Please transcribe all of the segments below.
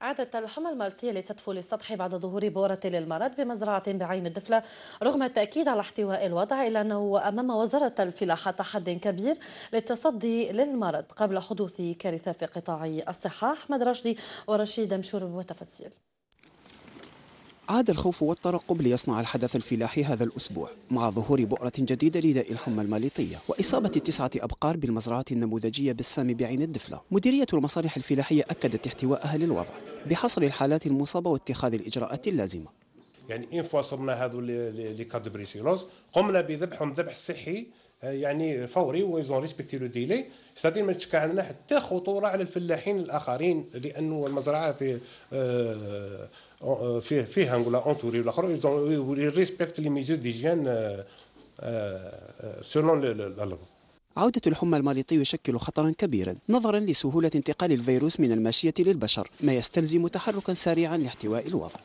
عادت الحمى المالطية لتدفو للسطح بعد ظهور بورة للمرض بمزرعة بعين الدفلة رغم التأكيد على احتواء الوضع إلا أنه أمام وزارة الفلاحة تحد كبير للتصدي للمرض قبل حدوث كارثة في قطاع الصحة أحمد رشدي ورشيد مشور وتفاصيل عاد الخوف والترقب ليصنع الحدث الفلاحي هذا الأسبوع مع ظهور بؤرة جديدة لداء الحمى الماليطية وإصابة تسعة أبقار بالمزرعة النموذجية بالسام بعين الدفلة مديرية المصالح الفلاحية أكدت احتوائها للوضع بحصر الحالات المصابة واتخاذ الإجراءات اللازمة يعني إن فوا صرنا هذو لي قمنا بذبحهم ذبح صحي آه، يعني فوري ويزون ريسبكتي لو ديلي سادي ما تشكى عندنا حتى خطوره على الفلاحين الاخرين لانه المزرعه في فيه فيها نقول اونتوري والاخر ريسبكت لي ميزور ديجيان سولون عودة الحمى الماليطي يشكل خطرا كبيرا نظرا لسهولة انتقال الفيروس من الماشية للبشر ما يستلزم تحركا سريعا لاحتواء الوضع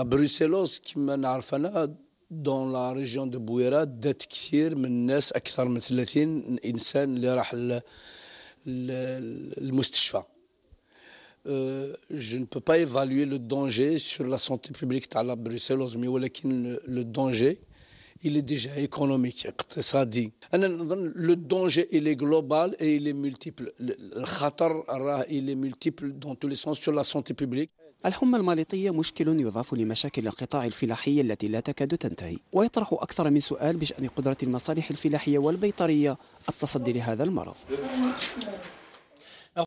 بروسيلوس كما نعرف أنا dans دون لا ريجيون دو بويرات دات كثير من الناس اكثر من 30 train de se euh, المستشفى je ne peux pas évaluer le danger sur la santé publique la Bruxelles, mais ولكن le danger il est déjà économique انا le danger il est global et il est multiple Le راه il est multiple dans tous les sens sur la santé publique الحمى الماليطية مشكل يضاف لمشاكل القطاع الفلاحي التي لا تكاد تنتهي ويطرح أكثر من سؤال بشأن قدرة المصالح الفلاحية والبيطرية التصدي لهذا المرض